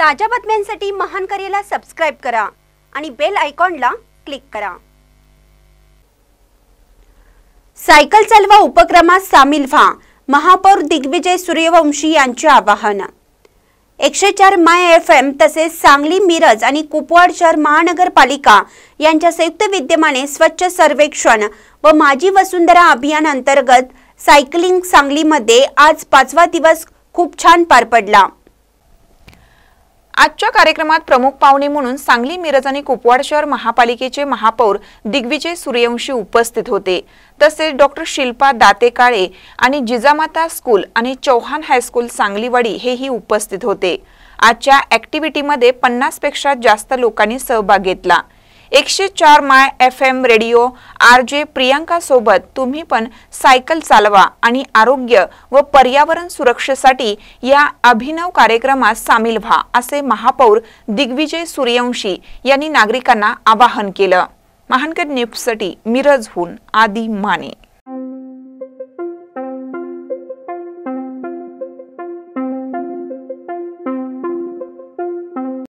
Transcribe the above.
ताज्या बातम्यांसाठी महान करेला सबस्क्राईब करा आणि बेल आयकॉनला क्लिक करा सायकल चालवा उपक्रमात सामील व्हा महापौर दिग्विजय सूर्यवंशी यांचे आवाहन एकशे चार माय एफ एम तसेच सांगली मिरज आणि कुपवाड शहर महानगरपालिका यांच्या संयुक्त विद्यमाने स्वच्छ सर्वेक्षण व माजी वसुंधरा अभियान अंतर्गत सायकलिंग सांगलीमध्ये आज पाचवा दिवस खूप छान पार पडला आजच्या कार्यक्रमात प्रमुख पाहुणे म्हणून सांगली मिरज आणि कुपवाड शहर महापालिकेचे महापौर दिग्विजय सूर्यवंशी उपस्थित होते तसेच डॉक्टर शिल्पा दाते काळे आणि जिजामाता स्कूल आणि चौहान हायस्कूल सांगलीवाडी हेही उपस्थित होते आजच्या ॲक्टिव्हिटीमध्ये पन्नासपेक्षा जास्त लोकांनी सहभाग घेतला एकशे चार my F M radio R J Priyanka सोबत तुम्ही पण सायकल चालवा आणि आरोग्य व पर्यावरण सुरक्षेसाठी या अभिनव कार्यक्रमात सामील व्हा असे महापौर दिग्विजय सूर्यवंशी यांनी नागरिकांना आवाहन केलं महानकर न्यूजसाठी मिरजहून आदी माने